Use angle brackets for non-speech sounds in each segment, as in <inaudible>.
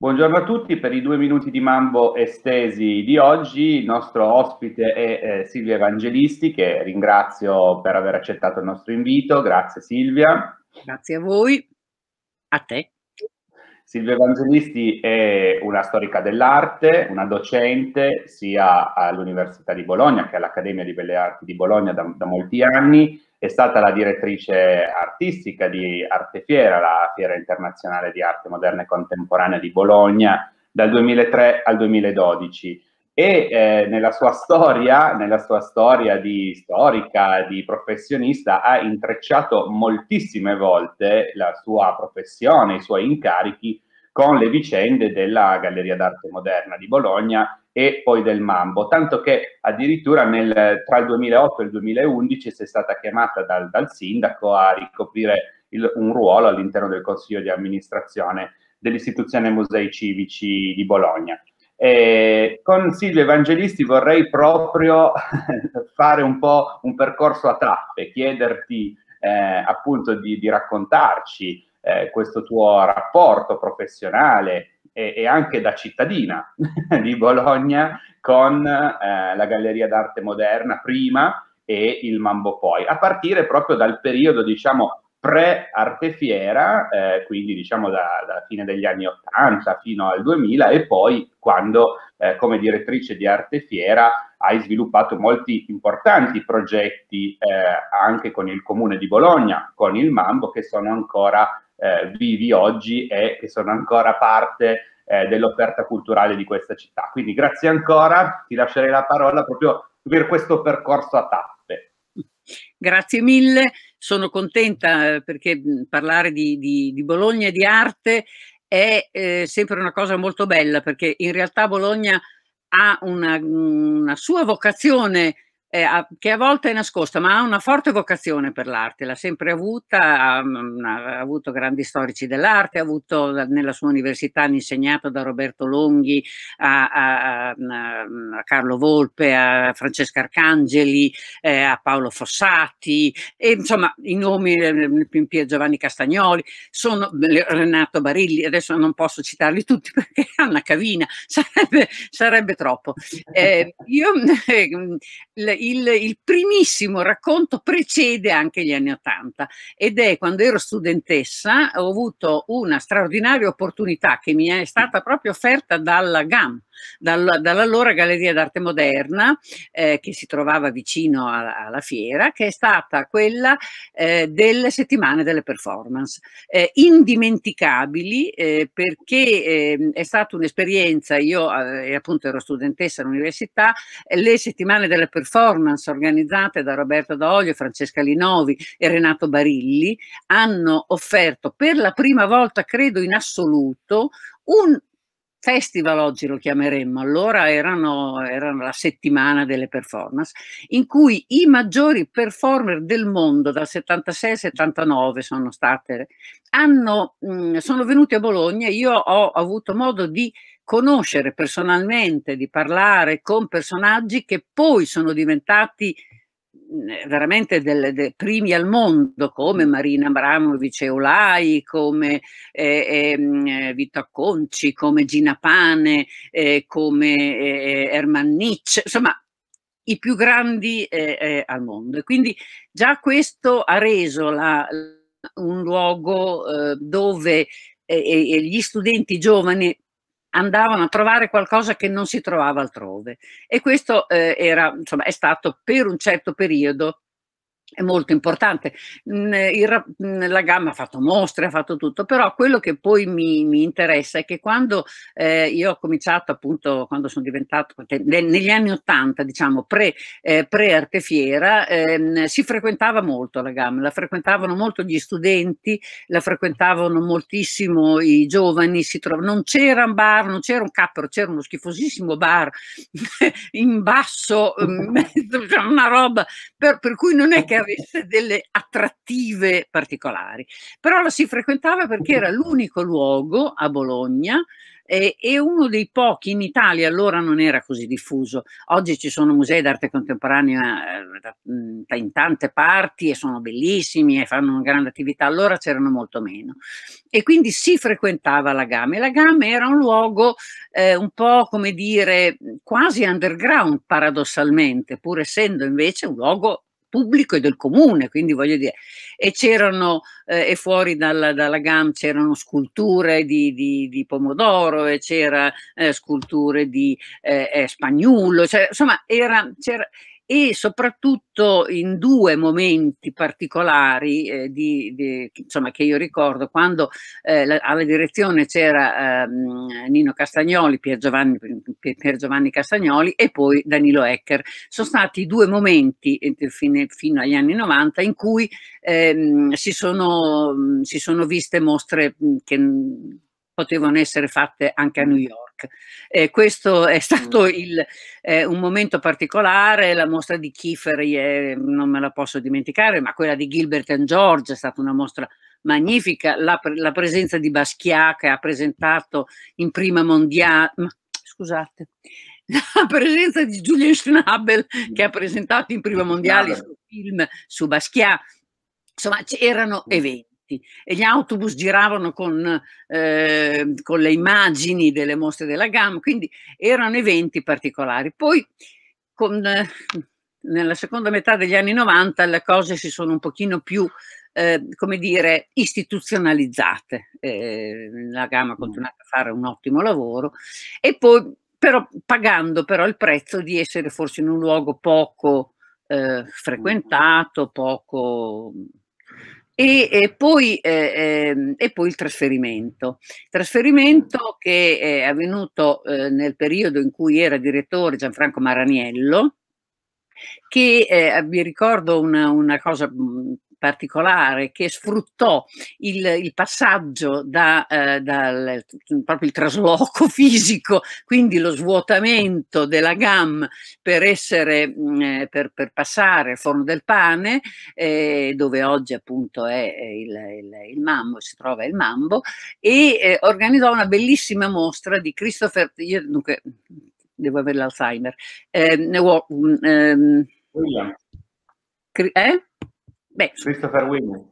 Buongiorno a tutti, per i due minuti di mambo estesi di oggi il nostro ospite è eh, Silvia Evangelisti che ringrazio per aver accettato il nostro invito, grazie Silvia. Grazie a voi, a te. Silvia Evangelisti è una storica dell'arte, una docente sia all'Università di Bologna che all'Accademia di Belle Arti di Bologna da, da molti anni, è stata la direttrice artistica di Arte Fiera, la fiera internazionale di arte moderna e contemporanea di Bologna, dal 2003 al 2012 e eh, nella, sua storia, nella sua storia di storica, di professionista, ha intrecciato moltissime volte la sua professione, i suoi incarichi con le vicende della Galleria d'arte moderna di Bologna e poi del mambo, tanto che addirittura nel, tra il 2008 e il 2011 si è stata chiamata dal, dal sindaco a ricoprire il, un ruolo all'interno del consiglio di amministrazione dell'istituzione Musei Civici di Bologna. E con Silvio Evangelisti vorrei proprio <laughs> fare un po' un percorso a tappe, chiederti eh, appunto di, di raccontarci eh, questo tuo rapporto professionale, e, e anche da cittadina <laughs> di Bologna con eh, la Galleria d'Arte Moderna prima e il Mambo poi, a partire proprio dal periodo, diciamo, pre-artefiera, eh, quindi diciamo da, dalla fine degli anni 80 fino al 2000 e poi quando eh, come direttrice di arte fiera hai sviluppato molti importanti progetti eh, anche con il comune di Bologna, con il Mambo, che sono ancora eh, vivi oggi e che sono ancora parte eh, dell'offerta culturale di questa città. Quindi grazie ancora, ti lascerei la parola proprio per questo percorso a tappe. Grazie mille, sono contenta eh, perché parlare di, di, di Bologna e di arte è eh, sempre una cosa molto bella perché in realtà Bologna ha una, una sua vocazione eh, a, che a volte è nascosta, ma ha una forte vocazione per l'arte, l'ha sempre avuta, ha, mm, ha, avuto grandi storici dell'arte, ha avuto nella sua università insegnato da Roberto Longhi a, a, mm, a Carlo Volpe, a Francesca Arcangeli, eh, a Paolo Fossati, e, insomma i nomi eh, mm, Giovanni Castagnoli, sono Renato Barilli, adesso non posso citarli tutti <laughs> perché è una cavina, sarebbe, sarebbe troppo. Eh, io, <laughs> eh, il, il, primissimo racconto precede anche gli anni Ottanta ed è quando ero studentessa ho avuto una straordinaria opportunità che mi è stata proprio offerta dalla GAM, dall'allora Galleria d'Arte Moderna, eh, che si trovava vicino alla, alla, fiera, che è stata quella eh, delle settimane delle performance. Eh, indimenticabili eh, perché ehm, è stata un'esperienza, io eh, appunto ero studentessa all'università, le settimane delle performance organizzate da Roberto D'Olio, Francesca Linovi e Renato Barilli hanno offerto per la prima volta, credo in assoluto, un festival oggi lo chiameremmo, allora erano, erano, la settimana delle performance, in cui i maggiori performer del mondo dal 76 al 79 sono state, hanno, mm, sono venuti a Bologna, io ho avuto modo di conoscere personalmente, di parlare con personaggi che poi sono diventati Mhmm, veramente del, de, primi al mondo come Marina Abramovic e Olai, come eh, eh, Vito Acconci, come Gina Pane, eh, come eh, Herman Nietzsche, insomma i più grandi eh, eh, al mondo. E quindi già questo ha reso la, un luogo dove gli studenti giovani andavano a trovare qualcosa che non si trovava altrove e questo eh, era, insomma, è stato per un certo periodo è molto importante. Mhmm, il, mhmm, la gamma ha fatto mostre, ha fatto tutto, però quello che poi mi, mi interessa è che quando eh, io ho cominciato appunto, quando sono diventato, negli anni Ottanta, diciamo, pre, eh, pre-artefiera, eh, si frequentava molto la gamma, la frequentavano molto gli studenti, la frequentavano moltissimo i giovani, trov- non c'era un bar, non c'era un cappero, c'era uno schifosissimo bar <laughs> in basso, <laughs> cioè una roba, per, per cui non è che avesse delle attrattive particolari, però la si frequentava perché era l'unico luogo a Bologna eh, e uno dei pochi in Italia, allora non era così diffuso. Oggi ci sono musei d'arte contemporanea eh, in tante parti e sono bellissimi e fanno una grande attività, allora c'erano molto meno. E quindi si frequentava la GAM e la GAM era un luogo eh, un po' come dire quasi underground paradossalmente, pur essendo invece un luogo pubblico e del comune, quindi voglio dire, e c'erano, eh, e fuori dalla, dalla GAM c'erano sculture di, di, di pomodoro, e c'era eh, sculture di eh, eh spagnulo, cioè, insomma, era, c'era, e soprattutto in due momenti particolari eh, di, di, insomma, che io ricordo, quando eh, la, alla direzione c'era eh, Nino Castagnoli, Pier Giovanni, Pier Giovanni, Castagnoli e poi Danilo Ecker. Sono stati due momenti eh, fine, fino agli anni 90 in cui ehm, si sono, si sono viste mostre mm, che mm, potevano essere fatte anche a mm. New York. Eh, questo è mm. stato il, eh, un momento particolare, la mostra di Kiefer eh, non me la posso dimenticare, ma quella di Gilbert and George è stata una mostra magnifica, la, la presenza di Basquiat che ha presentato in prima mondiale, scusate, <laughs> la presenza di Julian Schnabel mm. che ha presentato in prima mondiale il film su Basquiat, insomma c'erano eventi biglietti e gli autobus giravano con, eh, con le immagini delle mostre della gamma, quindi erano eventi particolari. Poi con, eh, nella seconda metà degli anni 90 le cose si sono un pochino più eh, come dire, istituzionalizzate. Eh, la gamma ha mm. continuato a fare un ottimo lavoro e poi però pagando però il prezzo di essere forse in un luogo poco eh, mm. frequentato, poco e, e, poi, eh, ehm, e poi, il trasferimento. Trasferimento mm. che è avvenuto eh, nel periodo in cui era direttore Gianfranco Maraniello, che eh, vi ricordo una, una cosa mm, particolare che sfruttò il, il passaggio da, eh, dal proprio il trasloco <laughs> fisico, quindi lo svuotamento della GAM per, essere, mh, mm, eh, per, per passare al forno del pane, eh, dove oggi appunto è eh, il, il, il, mambo, si trova il mambo, e eh, organizzò una bellissima mostra di Christopher, io, dunque, mm, devo avere l'Alzheimer, eh, mm, ehm, William. Eh? Beh, Christopher Women.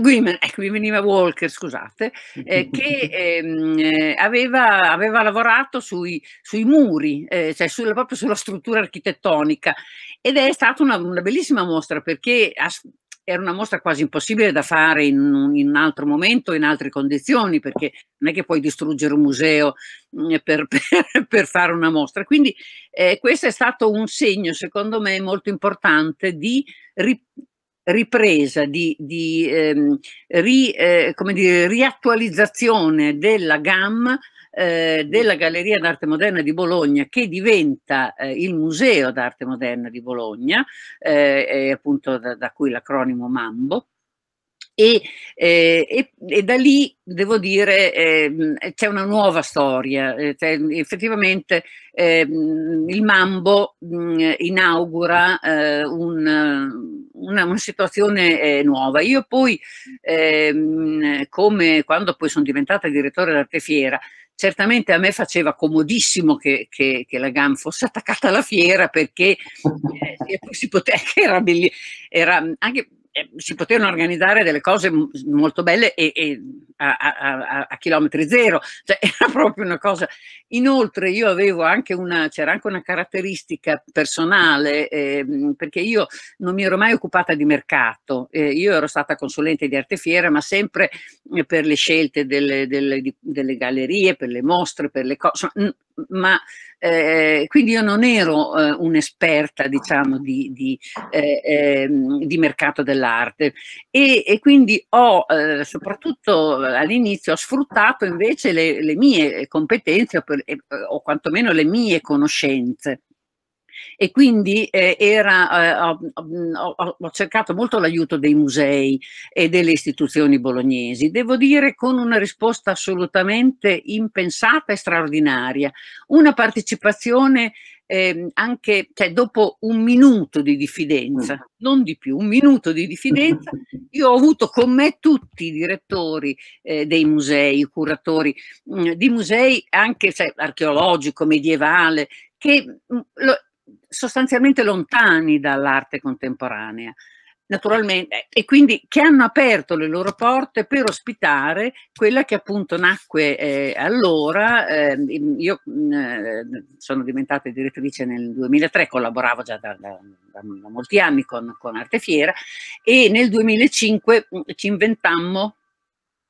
Women, ecco, mi veniva Walker, scusate, eh, che <laughs> ehm, eh, aveva, aveva, lavorato sui, sui muri, eh, cioè sulla, proprio sulla struttura architettonica ed è stata una, una bellissima mostra perché ha, era una mostra quasi impossibile da fare in un, in un, altro momento, in altre condizioni, perché non è che puoi distruggere un museo mm, per, <laughs> per, per fare una mostra. Quindi eh, questo è stato un segno, secondo me, molto importante di ripetere ripresa, di, di ehm, ri, eh, dire, riattualizzazione della GAM eh, della Galleria d'Arte Moderna di Bologna che diventa eh, il Museo d'Arte Moderna di Bologna, eh, appunto da, da, cui l'acronimo Mambo. E, eh, e, e, da lì devo dire eh, c'è una nuova storia cioè, effettivamente eh, il Mambo mh, mm, inaugura eh, un una, una situazione eh, nuova. Io poi, ehm, come quando poi sono diventata direttore d'arte fiera, certamente a me faceva comodissimo che, che, che, la GAM fosse attaccata alla fiera perché eh, si poteva, <laughs> era, era anche eh, si potevano organizzare delle cose molto belle e, e a, a, a, chilometri zero, cioè <laughs> era proprio una cosa. Inoltre io avevo anche una, c'era anche una caratteristica personale, eh, perché io non mi ero mai occupata di mercato, eh, io ero stata consulente di arte fiera, ma sempre eh, per le scelte delle, delle, delle gallerie, per le mostre, per le cose, ma eh, quindi io non ero eh, un'esperta diciamo di, di, eh, ehm, di mercato dell'arte e, e, quindi ho eh, soprattutto all'inizio sfruttato invece le, le mie competenze o, per, o quantomeno le mie conoscenze e quindi eh, era, eh, ho, ho, ho, cercato molto l'aiuto dei musei e delle istituzioni bolognesi, devo dire con una risposta assolutamente impensata e straordinaria, una partecipazione eh, anche cioè, dopo un minuto di diffidenza, mm. non di più, un minuto di diffidenza, <laughs> io ho avuto con me tutti i direttori eh, dei musei, i curatori mh, mm, di musei anche cioè, archeologico, medievale, che mm, lo, sostanzialmente lontani dall'arte contemporanea. Naturalmente, eh, eh. e quindi che hanno aperto le loro porte per ospitare quella che appunto nacque eh, allora. Eh, io mm, eh, sono diventata direttrice nel 2003, collaboravo già da, da, da, da molti anni con, con Fiera e nel 2005 mm, ci inventammo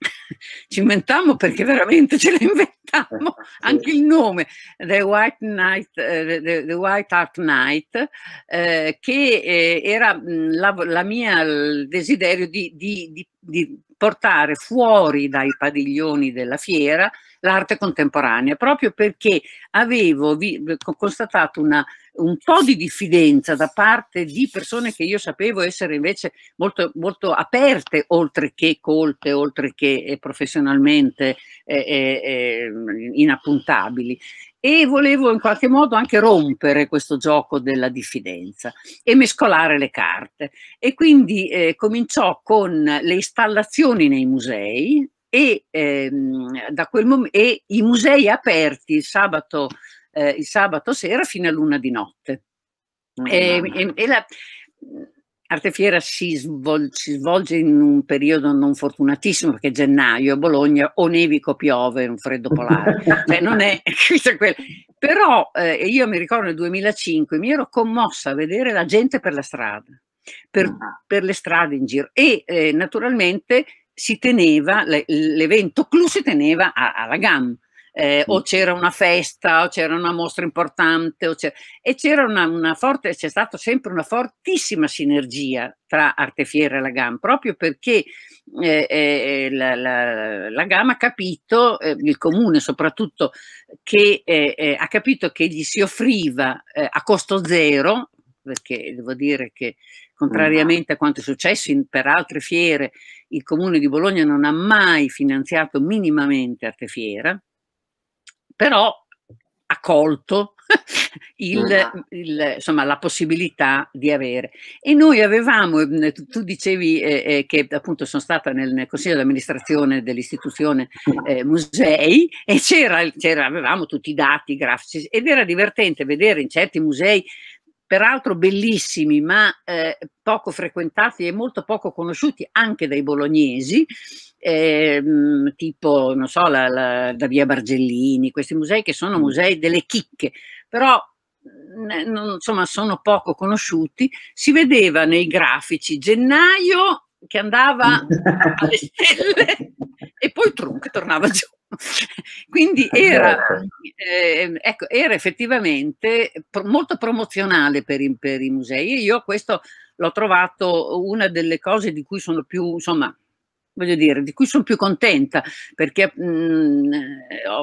<laughs> ci inventammo perché veramente ce l'inventammo <laughs> anche il nome The White, Knight, eh, The, The White Art Knight uh, che eh, era mh, la, la, mia il desiderio di, di, di, di portare fuori dai padiglioni della fiera l'arte contemporanea, proprio perché avevo vi, constatato una, un po' di diffidenza da parte di persone che io sapevo essere invece molto, molto aperte, oltre che colte, oltre che eh, professionalmente eh, eh, ehm, inappuntabili e volevo in qualche modo anche rompere questo gioco della diffidenza e mescolare le carte. E quindi eh, cominciò con le installazioni nei musei e, ehm, da quel mom- e i musei aperti il sabato, eh, il sabato sera fino a luna di notte. Oh, e, ehm, e, e la, Artefiera si, svol- si, svolge in un periodo non fortunatissimo perché è gennaio a Bologna o nevico piove, un freddo polare, cioè non è <laughs> Però eh, io mi ricordo nel 2005 mi ero commossa a vedere la gente per la strada, per, ah. per le strade in giro e eh, naturalmente si teneva, l'evento clou si teneva alla gamma eh, o c'era una festa, o c'era una mostra importante, c'era... e c'era una, una, forte, c'è stata sempre una fortissima sinergia tra Artefiera e la GAM, proprio perché eh, eh, la, la, la, GAM ha capito, eh, il comune soprattutto, che eh, eh, ha capito che gli si offriva a costo zero, perché devo dire che contrariamente a quanto è successo in, per altre fiere, il comune di Bologna non ha mai finanziato minimamente Artefiera, però ha colto <laughs> il, mm. il, insomma, la possibilità di avere. E noi avevamo, tu dicevi eh, eh, che appunto sono stata nel, nel consiglio di amministrazione dell'istituzione eh, musei e c'era, c'era, avevamo tutti i dati grafici ed era divertente vedere in certi musei peraltro bellissimi ma eh, poco frequentati e molto poco conosciuti anche dai bolognesi, eh, tipo, non so, la, la, da via Bargellini, questi musei che sono mm. musei delle chicche, però non, insomma sono poco conosciuti, si vedeva nei grafici gennaio che andava <laughs> alle stelle e poi Trunk tornava giù. <laughs> Quindi eh, era, eh, ecco, era effettivamente pro- molto promozionale per i, per i musei. Io questo l'ho trovato una delle cose di cui sono più, insomma, voglio dire, di cui sono più contenta, perché mh,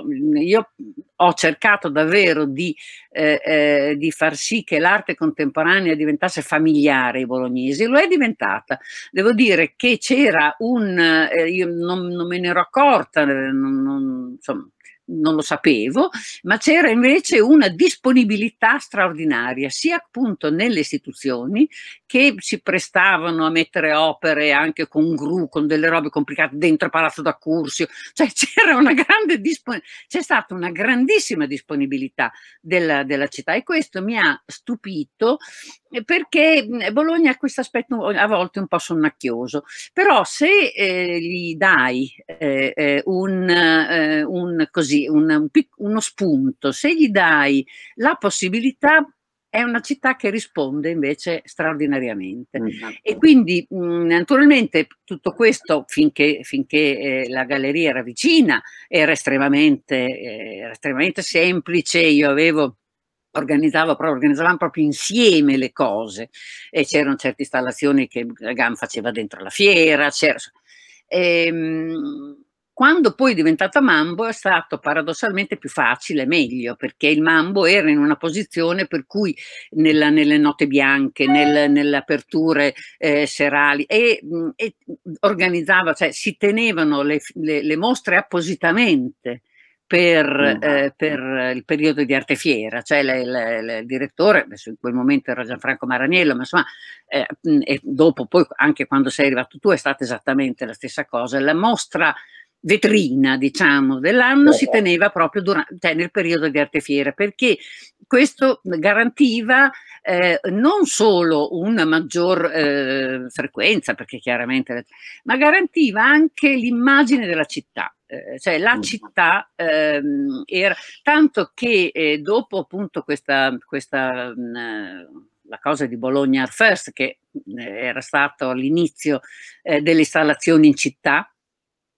mhmm, io ho cercato davvero di, eh, eh, di, far sì che l'arte contemporanea diventasse familiare ai bolognesi, lo è diventata. Devo dire che c'era un, eh, io non, non, me ne ero accorta, eh, non, non, insomma, non lo sapevo, ma c'era invece una disponibilità straordinaria, sia appunto nelle istituzioni che si prestavano a mettere opere anche con gru, con delle robe complicate dentro Palazzo da Cursio, cioè <laughs> c'era una grande disponibilità, c'è stata una grandissima disponibilità della, della città e questo mi ha stupito eh, perché mhmm, Bologna ha questo aspetto a volte un po' sonnacchioso, però se eh, gli dai eh, eh un, eh, un, così, un, uno spunto, se gli dai la possibilità è una città che risponde invece straordinariamente. Mm. E quindi mh, mhmm, naturalmente tutto questo finché, finché eh, la galleria era vicina, era estremamente, eh, era estremamente semplice, io avevo organizzavo, proprio, organizzavamo proprio insieme le cose e c'erano certe installazioni che GAM faceva dentro la fiera. E, ehm, quando poi è diventata Mambo è stato paradossalmente più facile, e meglio, perché il Mambo era in una posizione per cui nella, nelle note bianche, nel, nelle aperture eh, serali, e, mm, e, mm, organizzava, cioè si tenevano le, le, le mostre appositamente per, eh, per, il periodo di arte fiera, cioè la, la, la, il direttore, adesso in quel momento era Gianfranco Maraniello, ma insomma, eh, e dopo poi anche quando sei arrivato tu è stata esattamente la stessa cosa. La mostra vetrina, diciamo, dell'anno si certo. teneva proprio durante, cioè nel periodo di arte fiera, perché questo garantiva eh, non solo una maggior eh, frequenza, perché chiaramente, ma garantiva anche l'immagine della città eh, cioè la mm. città ehm, era tanto che eh, dopo appunto questa, questa mh, mm, eh, la cosa di Bologna Art First che mm, era stato l'inizio eh, delle installazioni in città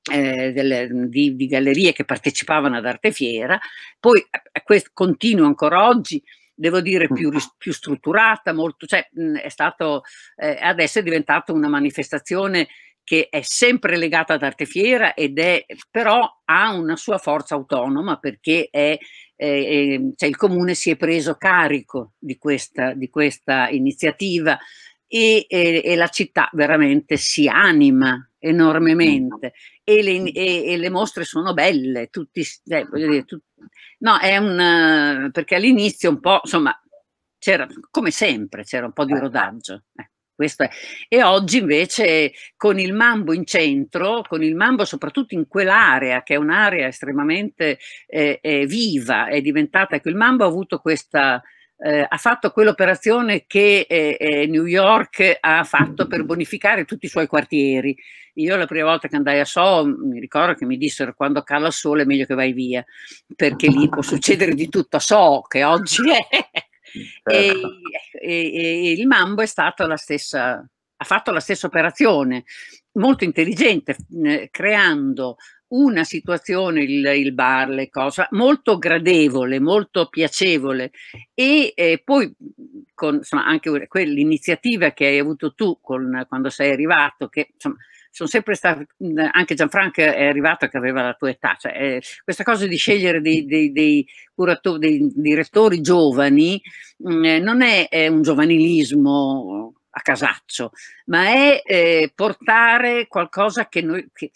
eh, delle, di, di, gallerie che partecipavano ad Arte Fiera, poi eh, questo continua ancora oggi, devo dire più, più strutturata, molto, cioè, mh, è stato, eh, adesso è diventata una manifestazione che è sempre legata ad Artefiera ed è però ha una sua forza autonoma perché è, è, eh, ehm, cioè il comune si è preso carico di questa, di questa iniziativa e, e, e, la città veramente si anima enormemente e le, e, le mostre sono belle, tutti, eh, dire, tut, no, è un perché all'inizio un po' insomma c'era come sempre c'era un po' di eh, rodaggio. Eh. Questa. E oggi invece con il mambo in centro, con il mambo soprattutto in quell'area che è un'area estremamente eh, eh, viva, è diventata, ecco, il mambo ha avuto questa, eh, ha fatto quell'operazione che eh, eh, New York ha fatto per bonificare tutti i suoi quartieri. Io la prima volta che andai a So mi ricordo che mi dissero quando cala il sole è meglio che vai via, perché lì può succedere di tutto a So, che oggi è Certo. Ecco, e, e, e il Mambo è stato la stessa, ha fatto la stessa operazione, molto intelligente, eh, creando una situazione, il, il, bar, le cose, molto gradevole, molto piacevole e eh, poi con, insomma, anche quell'iniziativa che hai avuto tu con, quando sei arrivato, che insomma, sono sempre stati, mhmm, anche Gianfranco è arrivato che aveva la tua età, cioè, eh, questa cosa di scegliere dei, dei, dei curatori, dei direttori giovani mh, mhmm, eh, non è, è un giovanilismo a casaccio, ma è eh, portare qualcosa che noi... Che,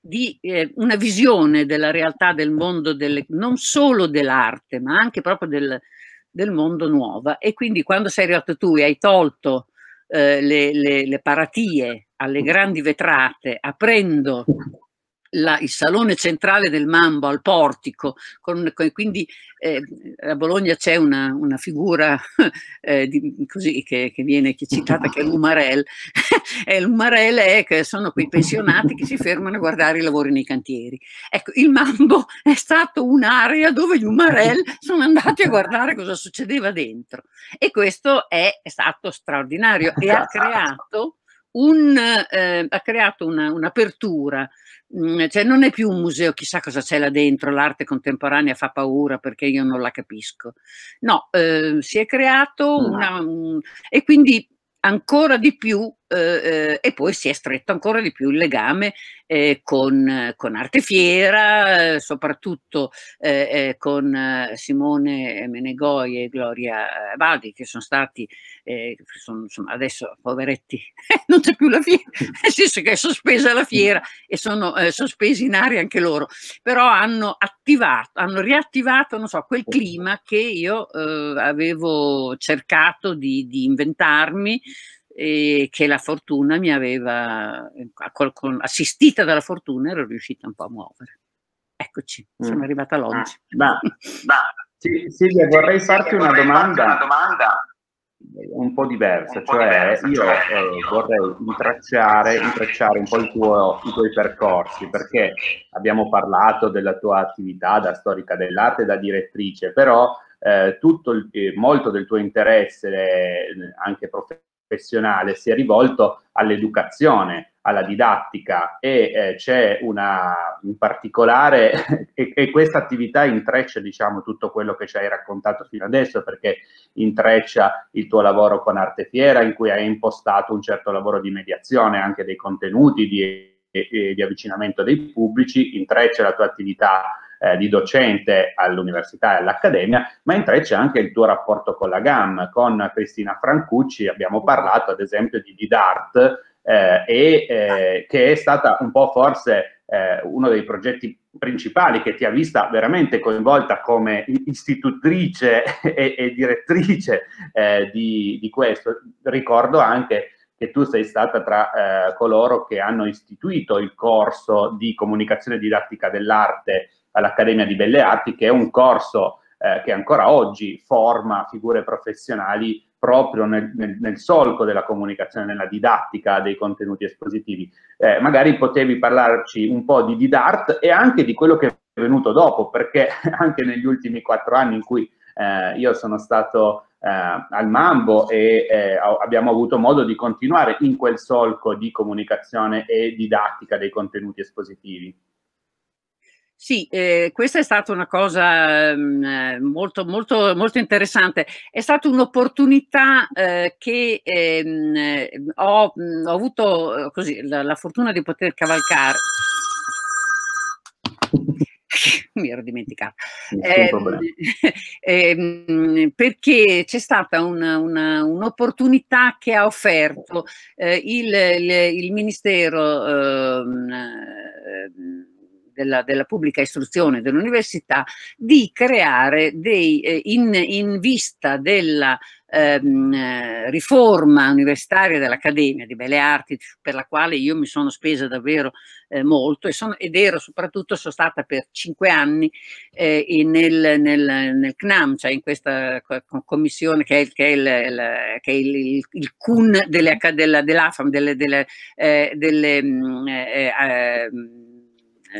di eh, una visione della realtà del mondo delle, non solo dell'arte ma anche proprio del, del mondo nuovo. e quindi quando sei arrivato tu e hai tolto eh, le, le, le paratie alle mm. grandi vetrate, aprendo la, il salone centrale del Mambo al portico, con, con, quindi eh, a Bologna c'è una, una figura <laughs> eh, di, così, che, che, viene che citata che è l'Umarel, <laughs> e l'Umarel è che sono quei pensionati che si fermano a guardare i lavori nei cantieri. Ecco, il Mambo è stato un'area dove gli Umarel sono andati a guardare cosa succedeva dentro e questo è, è stato straordinario e ha creato, un, eh, ha creato una, un'apertura cioè non è più un museo, chissà cosa c'è là dentro, l'arte contemporanea fa paura perché io non la capisco. No, eh, si è creato mm. una... Un, e quindi ancora di più eh, eh, e poi si è stretto ancora di più il legame eh, con, con Arte Fiera, eh, soprattutto eh, eh, con Simone Menegoi e Gloria Badi, che sono stati, sono, insomma, adesso poveretti, <laughs> non c'è più la fiera, nel senso che è sospesa la fiera e sono sospesi in aria anche loro, però hanno attivato, hanno riattivato, non so, quel clima che io avevo cercato di, di inventarmi e che la fortuna mi aveva, assistita dalla fortuna, ero riuscita un po' a muovere. Eccoci, sono mm. arrivata l'oggi. Ah, Silvia, sì, sì, vorrei farti una domanda, una domanda un po' diversa, un po cioè, diversa, io cioè, eh, vorrei intracciare, intracciare, un po' tuo, i tuoi percorsi, perché abbiamo parlato della tua attività da storica dell'arte da direttrice, però eh, tutto il, eh, molto del tuo interesse eh, anche professionale professionale si è rivolto all'educazione, alla didattica e eh, c'è una in particolare <laughs> e, e questa attività intreccia diciamo tutto quello che ci hai raccontato fino adesso perché intreccia il tuo lavoro con Arte Fiera in cui hai impostato un certo lavoro di mediazione anche dei contenuti di, e, e di avvicinamento dei pubblici, intreccia la tua attività eh, di docente all'università e all'accademia, ma intreccia anche il tuo rapporto con la GAM. Con Cristina Francucci abbiamo parlato ad esempio di DIDART, eh, e eh, che è stata un po' forse eh, uno dei progetti principali che ti ha vista veramente coinvolta come istitutrice <laughs> e, e direttrice eh, di, di, questo. Ricordo anche che tu sei stata tra eh, coloro che hanno istituito il corso di comunicazione didattica dell'arte all'Accademia di Belle Arti, che è un corso eh, che ancora oggi forma figure professionali proprio nel, nel, nel, solco della comunicazione, nella didattica dei contenuti espositivi. Eh, magari potevi parlarci un po' di Didart e anche di quello che è venuto dopo, perché <laughs> anche negli ultimi quattro anni in cui eh, io sono stato eh, al mambo e eh, abbiamo avuto modo di continuare in quel solco di comunicazione e didattica dei contenuti espositivi. Sì, eh, questa è stata una cosa mh, mm, eh, molto, molto, molto, interessante. È stata un'opportunità eh, che eh, ho, mm, ho, avuto così, la, la fortuna di poter cavalcare mi ero dimenticata. Eh, eh, perché c'è stata una, una, un'opportunità che ha offerto eh, il, il, il, Ministero ehm, ehm, della, della pubblica istruzione dell'università di creare dei, eh, in, in, vista della ehm, eh, riforma universitaria dell'Accademia di Belle Arti per la quale io mi sono spesa davvero eh, molto e sono, ed ero soprattutto sono stata per cinque anni eh, nel, nel, nel, CNAM, cioè in questa commissione che è, il, che è il, il, che è il CUN delle, della, dell'AFAM, delle, delle, eh, delle mh, mm, eh, eh, ehm,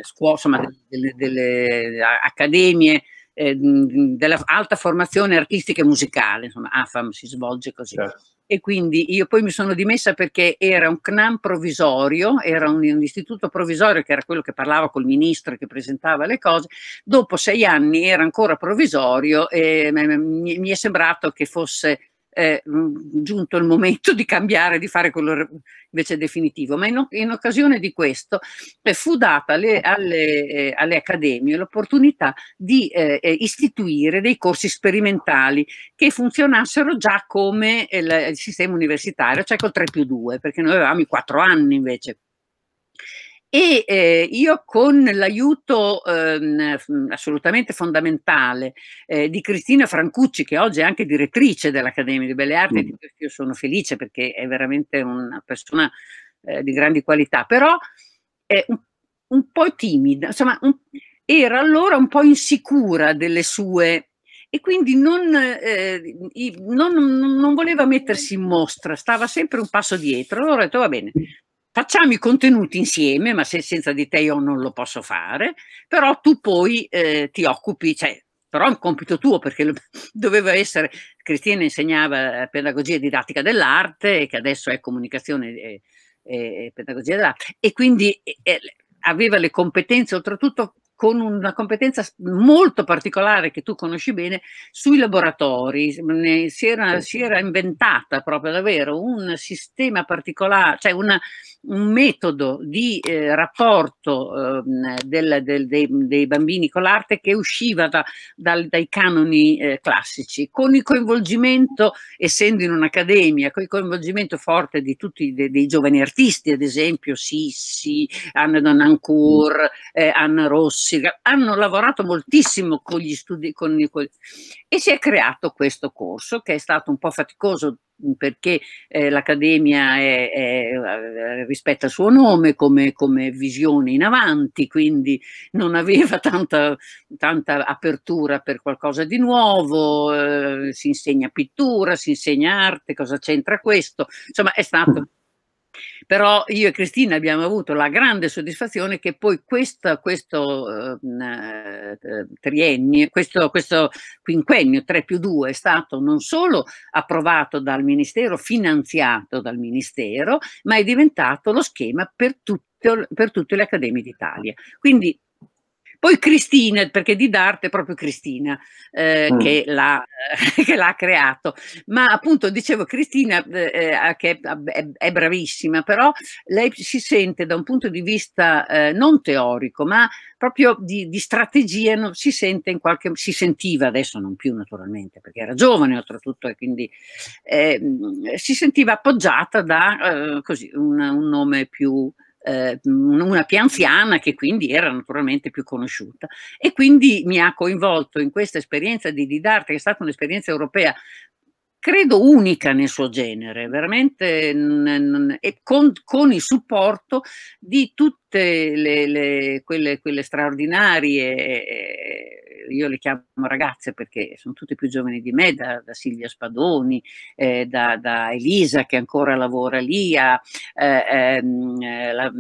scuole, insomma, delle, delle accademie eh, dell'alta formazione artistica e musicale, insomma, AFAM si svolge così. Certo. E quindi io poi mi sono dimessa perché era un CNAM provvisorio, era un, un istituto provvisorio che era quello che parlava col ministro e che presentava le cose. Dopo sei anni era ancora provvisorio e mi, mi è sembrato che fosse eh, giunto il momento di cambiare, di fare quello invece definitivo, ma in, in occasione di questo eh, fu data alle, alle, eh, alle accademie l'opportunità di eh, eh, istituire dei corsi sperimentali che funzionassero già come il, eh, il sistema universitario, cioè col 3 più 2, perché noi avevamo i 4 anni invece e eh, io con l'aiuto eh, assolutamente fondamentale eh, di Cristina Francucci, che oggi è anche direttrice dell'Accademia di Belle Arti, mm. io sono felice perché è veramente una persona eh, di grandi qualità, però è un, un po' timida, insomma un, era allora un po' insicura delle sue e quindi non, eh, non, non, voleva mettersi in mostra, stava sempre un passo dietro. Allora ho detto va bene, facciamo i contenuti insieme, ma se senza di te io non lo posso fare, però tu poi eh, ti occupi, cioè, però è un compito tuo perché lo, <laughs> doveva essere, Cristina insegnava eh, pedagogia e didattica dell'arte, che adesso è comunicazione e, e pedagogia dell'arte, e quindi e, eh, eh, aveva le competenze oltretutto con una competenza molto particolare che tu conosci bene sui laboratori. Si era, si era inventata proprio davvero un sistema particolare, cioè una, un metodo di eh, rapporto eh, del, del, dei, dei, bambini con l'arte che usciva da, dal, dai canoni eh, classici, con il coinvolgimento, essendo in un'accademia, con il coinvolgimento forte di tutti dei, dei giovani artisti, ad esempio Sissi, Anne Donancourt, eh, Anna Rossi, Sigal hanno lavorato moltissimo con gli studi con, con, e si è creato questo corso che è stato un po' faticoso perché eh, l'Accademia è, è, eh, rispetta il suo nome come, come, visione in avanti, quindi non aveva <laughs> tanta, tanta apertura per qualcosa di nuovo, eh, si insegna pittura, si insegna arte, cosa c'entra questo? Insomma è stato mm. Però io e Cristina abbiamo avuto la grande soddisfazione che poi questo, questo ehm, eh, eh, triennio, questo, questo quinquennio 3 più 2 è stato non solo approvato dal Ministero, finanziato dal Ministero, ma è diventato lo schema per tutti per tutte le accademie d'Italia. Quindi poi Cristina, perché di D'Arte è proprio Cristina eh, mm. che, l'ha, <laughs> che, l'ha, creato. Ma appunto dicevo Cristina eh, eh che è, è, bravissima, però lei si sente da un punto di vista eh, non teorico, ma proprio di, di strategia, no, si sente in qualche si sentiva adesso non più naturalmente, perché era giovane oltretutto e quindi ehm, si sentiva appoggiata da eh, così, un, un nome più eh, una più anziana che quindi era naturalmente più conosciuta e quindi mi ha coinvolto in questa esperienza di didattica, che è stata un'esperienza europea credo unica nel suo genere, veramente e con, con il supporto di tutte le, le, quelle, quelle, straordinarie, eh, io le chiamo ragazze perché sono tutte più giovani di me, da, da Silvia Spadoni, eh, da, da, Elisa che ancora lavora lì, a eh, eh, la,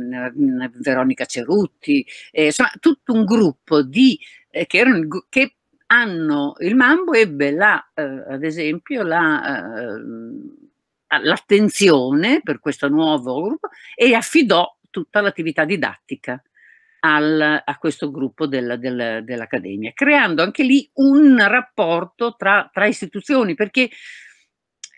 Veronica Cerutti, eh, insomma tutto un gruppo di eh, che, erano, che hanno, il mambo ebbe la, eh, ad esempio l'attenzione la, eh, per questo nuovo gruppo e affidò tutta l'attività didattica al, a questo gruppo dell'Accademia, creando anche lì un rapporto tra, tra istituzioni, perché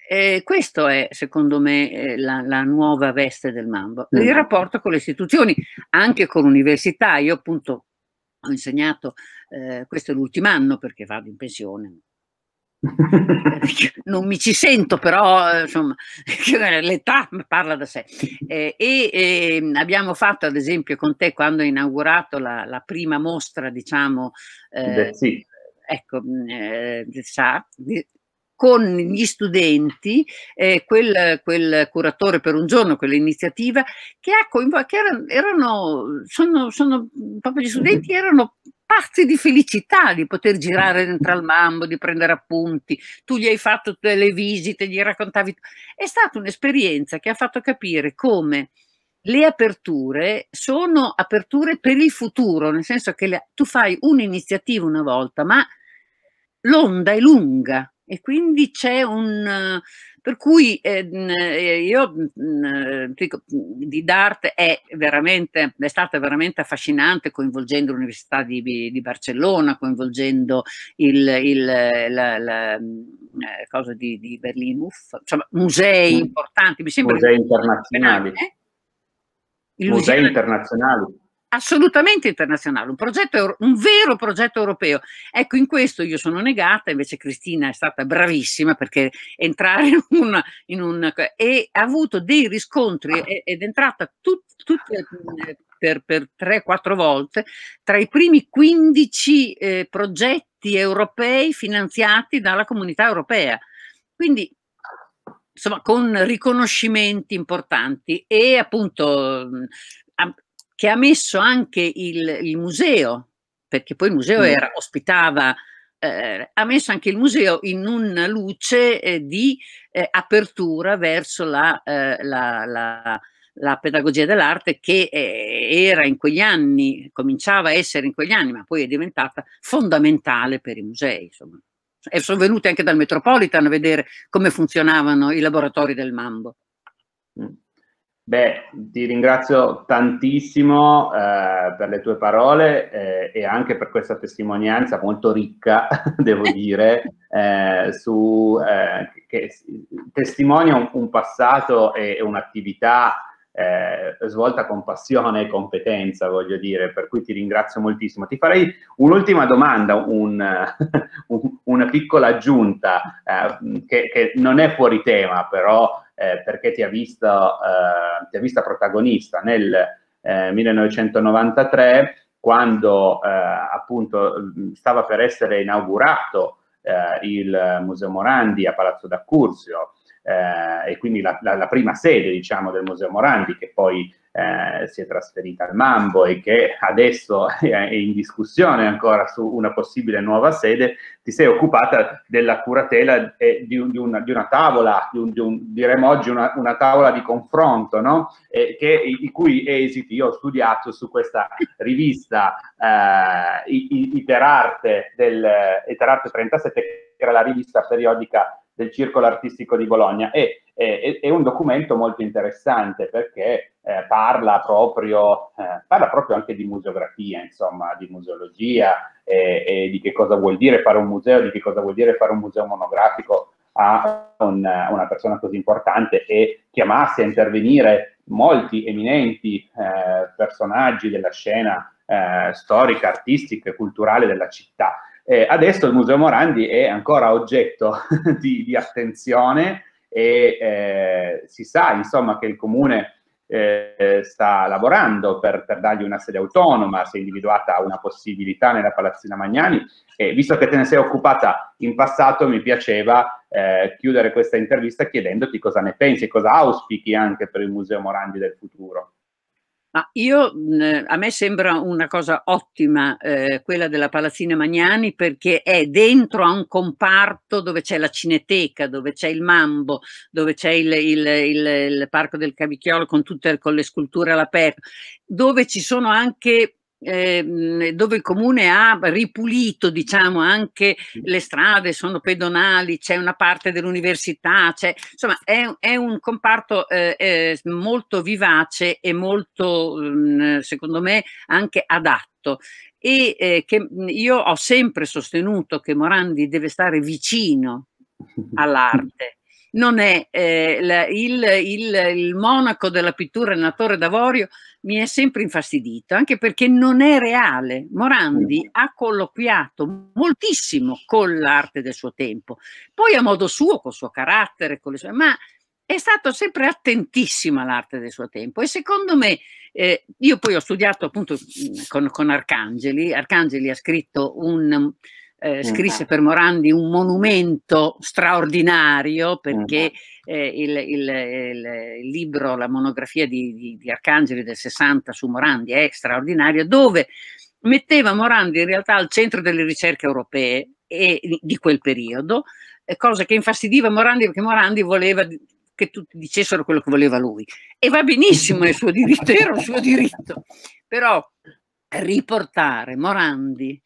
eh, questo è, secondo me, eh, la, la, nuova veste del mambo, il mm. rapporto con le istituzioni, anche con l'università. Io appunto ho insegnato, eh, questo è l'ultimo anno perché vado in pensione, <laughs> non mi ci sento, però eh, insomma, <laughs> l'età parla da sé. <laughs> Eh, e eh, abbiamo fatto, ad esempio, con te quando hai inaugurato la, la prima mostra, diciamo, eh, Beh, sì. ecco, mm, eh, sa, con gli studenti, eh, quel, quel, curatore per un giorno, quell'iniziativa, che, ha che erano, erano sono, sono, proprio gli studenti erano pazzi di felicità di poter girare dentro al mambo, di prendere appunti, tu gli hai fatto delle visite, gli raccontavi. È stata un'esperienza che ha fatto capire come le aperture sono aperture per il futuro, nel senso che le, tu fai un'iniziativa una volta, ma l'onda è lunga, e quindi c'è un... Per cui ehm, eh, io mm, mm, eh, dico, mm, di Dart è veramente, è stata veramente affascinante coinvolgendo l'Università di, di Barcellona, coinvolgendo il, il la, la, eh, cosa di, di Berlino, insomma, musei importanti, mi sembra... Musei internazionali. Eh? Musei internazionali assolutamente internazionale, un, progetto, un vero progetto europeo. Ecco, in questo io sono negata, invece Cristina è stata bravissima perché entrare in un... In un e ha avuto dei riscontri ed è entrata tut, tut, per, per 3-4 volte tra i primi 15 eh, progetti europei finanziati dalla comunità europea. Quindi insomma, con riconoscimenti importanti e appunto che ha messo anche il, il museo, perché poi il museo mm. era, ospitava, eh, ha messo anche il museo in una luce eh, di eh, apertura verso la, eh, la, la, la pedagogia dell'arte che eh, era in quegli anni, cominciava a essere in quegli anni, ma poi è diventata fondamentale per i musei. Insomma. E sono venuti anche dal Metropolitan a vedere come funzionavano i laboratori del Mambo. Mm. Beh, ti ringrazio tantissimo eh, per le tue parole eh, e anche per questa testimonianza molto ricca, <laughs> devo <laughs> dire, eh, su, eh, che testimonia un, un passato e, e un'attività eh, svolta con passione e competenza, voglio dire, per cui ti ringrazio moltissimo. Ti farei un'ultima domanda, un, <laughs> una piccola aggiunta eh, che, che non è fuori tema, però eh, perché ti ha, vista, eh, ti ha vista protagonista nel eh, 1993 quando eh, appunto stava per essere inaugurato eh, il Museo Morandi a Palazzo d'Accursio eh, e quindi la, la, la, prima sede diciamo del Museo Morandi che poi eh, si è trasferita al Mambo e che adesso <laughs> è in discussione ancora su una possibile nuova sede, ti sei occupata della curatela eh, di, di, una, di, una, tavola, di un, un, diremmo oggi una, una, tavola di confronto, no? eh, che, i, i, cui esiti io ho studiato su questa rivista eh, Iterarte, del, Iterarte 37, che era la rivista periodica del Circolo Artistico di Bologna e è, è un documento molto interessante perché eh, parla, proprio, eh, parla proprio anche di museografia, insomma, di museologia e, e di che cosa vuol dire fare un museo, di che cosa vuol dire fare un museo monografico a un, una persona così importante e chiamasse a intervenire molti eminenti eh, personaggi della scena eh, storica, artistica e culturale della città. Eh, adesso il Museo Morandi è ancora oggetto <laughs> di, di, attenzione e eh, si sa insomma che il comune eh, sta lavorando per, per, dargli una sede autonoma, si è individuata una possibilità nella Palazzina Magnani e visto che te ne sei occupata in passato mi piaceva eh, chiudere questa intervista chiedendoti cosa ne pensi, e cosa auspichi anche per il Museo Morandi del futuro. Ma io, mhmm, a me sembra una cosa ottima eh, quella della Palazzina Magnani perché è dentro a un comparto dove c'è la cineteca, dove c'è il mambo, dove c'è il, il, il, il parco del Cavicchiolo con tutte con le sculture all'aperto, dove ci sono anche Ehm, dove il comune ha ripulito diciamo, anche le strade, sono pedonali, c'è una parte dell'università, insomma è, è, un comparto eh, eh, molto vivace e molto, mm, secondo me, anche adatto e eh, che mm, io ho sempre sostenuto che Morandi deve stare vicino <laughs> all'arte non è eh, la, il, il, il, monaco della pittura, il Natore d'Avorio, mi è sempre infastidito, anche perché non è reale. Morandi ha colloquiato moltissimo con l'arte del suo tempo, poi a modo suo, col suo carattere, con le sue, ma è stato sempre attentissimo all'arte del suo tempo e secondo me, eh, io poi ho studiato appunto mm, con, con Arcangeli, Arcangeli ha scritto un eh, mm. scrisse per Morandi un monumento straordinario perché mm. eh, il, il, il, libro, la monografia di, di, di Arcangeli del 60 su Morandi è straordinaria, dove metteva Morandi in realtà al centro delle ricerche europee e, di quel periodo, eh, cosa che infastidiva Morandi perché Morandi voleva che tutti dicessero quello che voleva lui. E va benissimo, il suo diritto, era il suo diritto. Però riportare Morandi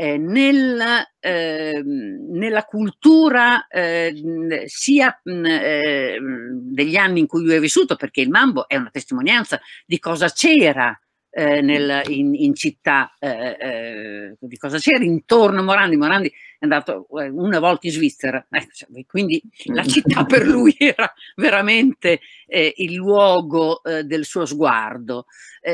eh, nella, eh, nella, cultura eh, sia ehm, degli anni in cui lui è vissuto, perché il mambo è una testimonianza di cosa c'era eh, nel, in, in, città eh, eh, di cosa c'era intorno a Morandi. Morandi è andato eh, una volta in Svizzera, eh, cioè, quindi la città <laughs> per lui era veramente eh, il luogo del suo sguardo,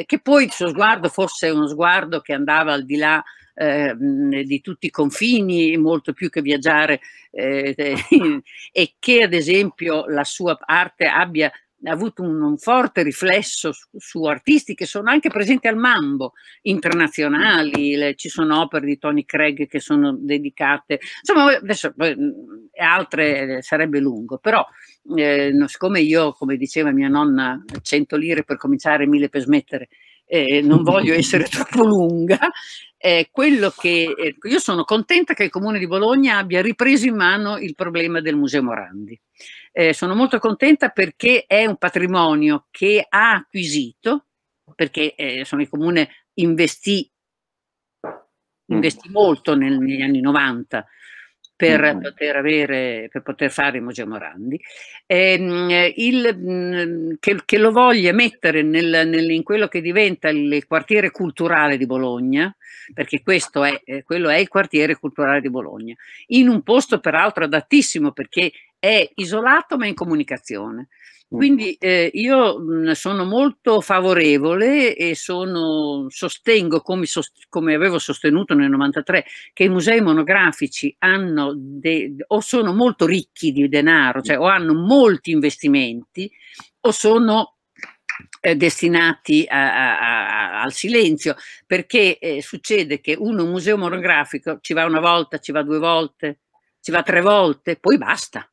che poi il suo sguardo forse è uno sguardo che andava al di là ehm, di tutti i confini, molto più che viaggiare, eh, <laughs> e che ad esempio la sua arte abbia avuto un, un forte riflesso su, su, artisti che sono anche presenti al mambo internazionali, le, ci sono opere di Tony Craig che sono dedicate, insomma adesso altre eh, sarebbe lungo, però eh, siccome io, come diceva mia nonna, 100 lire per cominciare, 1000 per smettere, eh, non voglio <laughs> essere troppo lunga, è quello che eh, io sono contenta che il Comune di Bologna abbia ripreso in mano il problema del Museo Morandi. Eh, sono molto contenta perché è un patrimonio che ha acquisito, perché eh, sono il Comune investì investì mm. molto nel, negli anni 90 per, mm-hmm. poter, avere, per poter fare Mogio Morandi, eh, il, mhmm, che, che, lo voglia mettere nel, nel, in quello che diventa il quartiere culturale di Bologna, perché questo è, eh, quello è il quartiere culturale di Bologna, in un posto peraltro adattissimo perché è isolato ma in comunicazione. Mm. Quindi eh, io mh, mhmm, sono molto favorevole e sono, sostengo, come, sost come, avevo sostenuto nel 93, che i musei monografici hanno o sono molto ricchi di denaro, cioè o hanno molti investimenti o sono eh, destinati a, a, a, al silenzio, perché eh, succede che uno un museo monografico ci va una volta, ci va due volte, ci va tre volte, poi basta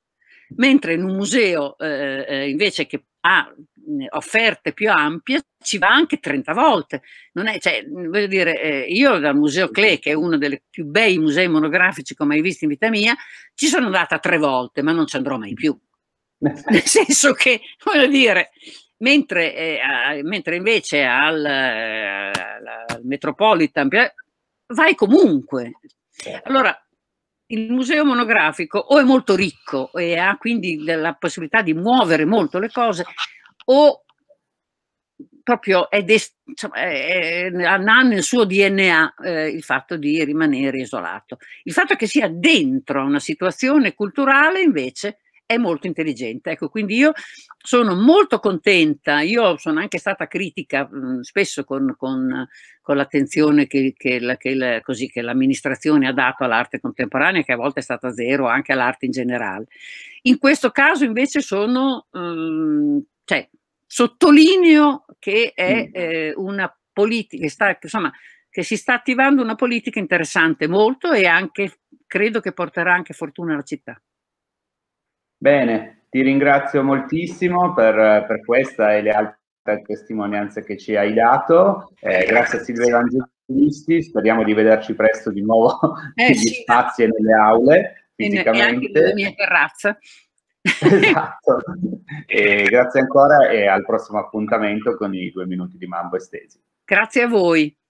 mentre in un museo eh, eh, eh invece che ha mm, offerte più ampie ci va anche 30 volte. Non è, cioè, mm, voglio dire, eh, io dal Museo Cle, che è uno dei più bei musei monografici che ho mai visto in vita mia, ci sono andata tre volte, ma non ci andrò mai più. <laughs> Nel senso che, voglio dire, mentre, eh, mentre invece al, al Metropolitan vai comunque. Certo. Allora, il museo monografico o è molto ricco e ha quindi la possibilità di muovere molto le cose o proprio è dest- ha nel suo DNA eh, il fatto di rimanere isolato. Il fatto che sia dentro a una situazione culturale invece è molto intelligente. Ecco, quindi io sono molto contenta, io sono anche stata critica mh, mhmm, spesso con, con, con l'attenzione che, che, la, che, la, così, che l'amministrazione ha dato all'arte contemporanea, che a volte è stata zero, anche all'arte in generale. In questo caso invece sono, mh, mhmm, cioè, sottolineo che è mm. eh, una politica, sta, insomma, che si sta attivando una politica interessante molto e anche, credo che porterà anche fortuna alla città. Bene, ti ringrazio moltissimo per, per questa e le altre testimonianze che ci hai dato. Eh, eh grazie a Silvia Evangelisti, speriamo di vederci presto di nuovo eh, <laughs> negli sì. spazi e nelle aule, fisicamente. E nella mia terrazza. esatto. <laughs> E grazie ancora e al prossimo appuntamento con i due minuti di Mambo Estesi. Grazie a voi.